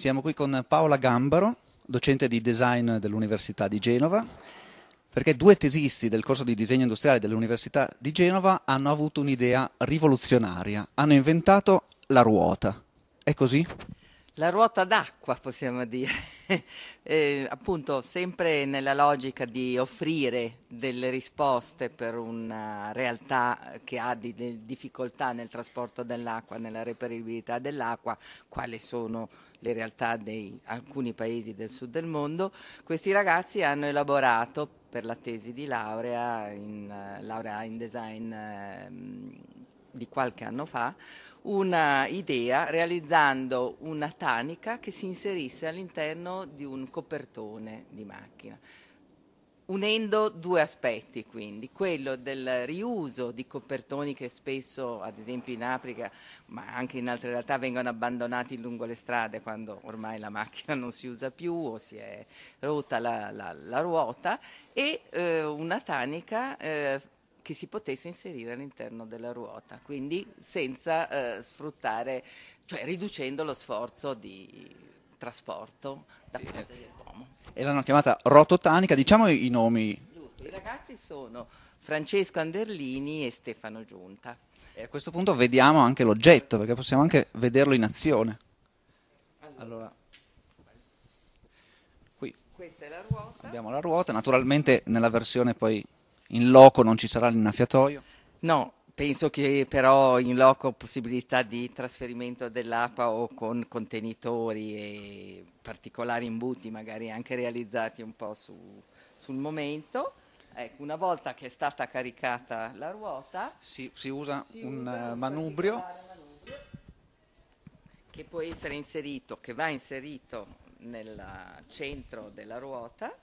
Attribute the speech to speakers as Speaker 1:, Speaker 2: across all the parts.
Speaker 1: Siamo qui con Paola Gambaro, docente di design dell'Università di Genova, perché due tesisti del corso di disegno industriale dell'Università di Genova hanno avuto un'idea rivoluzionaria, hanno inventato la ruota. È così?
Speaker 2: la ruota d'acqua, possiamo dire, eh, appunto sempre nella logica di offrire delle risposte per una realtà che ha di, di difficoltà nel trasporto dell'acqua, nella reperibilità dell'acqua, quali sono le realtà di alcuni paesi del sud del mondo, questi ragazzi hanno elaborato per la tesi di laurea in, uh, laurea in design uh, di qualche anno fa un'idea realizzando una tanica che si inserisse all'interno di un copertone di macchina unendo due aspetti quindi, quello del riuso di copertoni che spesso, ad esempio in Africa, ma anche in altre realtà, vengono abbandonati lungo le strade quando ormai la macchina non si usa più o si è rotta la, la, la ruota, e eh, una tanica eh, che si potesse inserire all'interno della ruota, quindi senza eh, sfruttare, cioè riducendo lo sforzo di trasporto da sì. parte eh. dell'uomo.
Speaker 1: E l'hanno chiamata rototanica, diciamo i nomi.
Speaker 2: Giusto, i ragazzi sono Francesco Anderlini e Stefano Giunta. E a questo
Speaker 1: punto vediamo anche l'oggetto, perché possiamo anche vederlo in azione.
Speaker 2: Allora, qui. Questa è la ruota.
Speaker 1: Abbiamo la ruota, naturalmente nella versione poi in loco non ci sarà l'innaffiatoio?
Speaker 2: No, penso che però in loco possibilità di trasferimento dell'acqua o con contenitori e particolari imbuti magari anche realizzati un po' su, sul momento. Ecco, una volta che è stata caricata la ruota si, si usa si un,
Speaker 1: usa eh, un manubrio
Speaker 2: che può essere inserito, che va inserito nel centro della ruota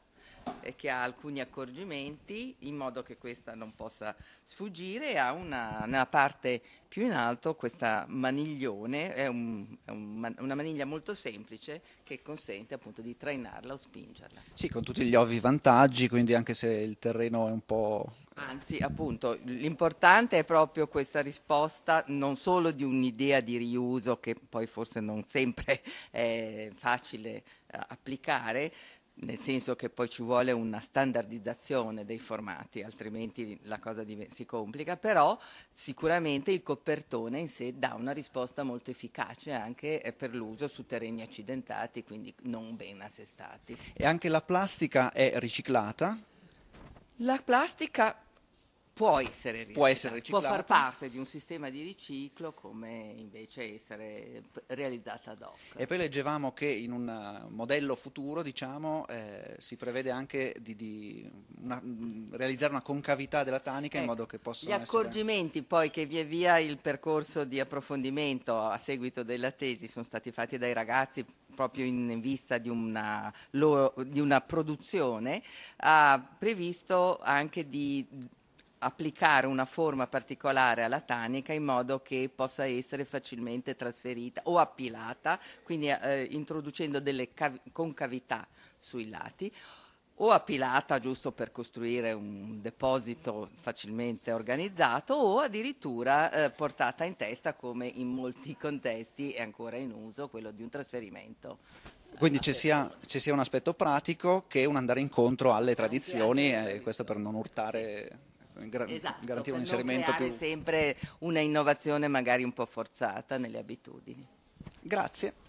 Speaker 2: e che ha alcuni accorgimenti in modo che questa non possa sfuggire ha una, nella parte più in alto questa maniglione, è, un, è un, una maniglia molto semplice che consente appunto di trainarla o spingerla.
Speaker 1: Sì, con tutti gli ovvi vantaggi, quindi anche se il terreno è un po'...
Speaker 2: Anzi, appunto, l'importante è proprio questa risposta non solo di un'idea di riuso che poi forse non sempre è facile eh, applicare, nel senso che poi ci vuole una standardizzazione dei formati, altrimenti la cosa si complica, però sicuramente il copertone in sé dà una risposta molto efficace anche eh, per l'uso su terreni accidentati, quindi non ben assestati.
Speaker 1: E anche la plastica è riciclata?
Speaker 2: La plastica può essere riciclato, può, essere riciclato. può far parte di un sistema di riciclo come invece essere realizzata ad hoc.
Speaker 1: E poi leggevamo che in un uh, modello futuro diciamo, eh, si prevede anche di, di una, mm, realizzare una concavità della tanica ecco, in modo che possano Gli accorgimenti
Speaker 2: essere... poi che via via il percorso di approfondimento a seguito della tesi sono stati fatti dai ragazzi proprio in vista di una, loro, di una produzione, ha previsto anche di applicare una forma particolare alla tanica in modo che possa essere facilmente trasferita o appilata, quindi eh, introducendo delle concavità sui lati, o appilata giusto per costruire un deposito facilmente organizzato o addirittura eh, portata in testa come in molti contesti è ancora in uso quello di un trasferimento.
Speaker 1: Quindi ci sia, ci sia un aspetto pratico che un andare incontro alle
Speaker 2: tradizioni, e questo per non urtare... Sì gar- esatto, garantire un inserimento più... sempre una innovazione magari un po' forzata nelle abitudini. Grazie.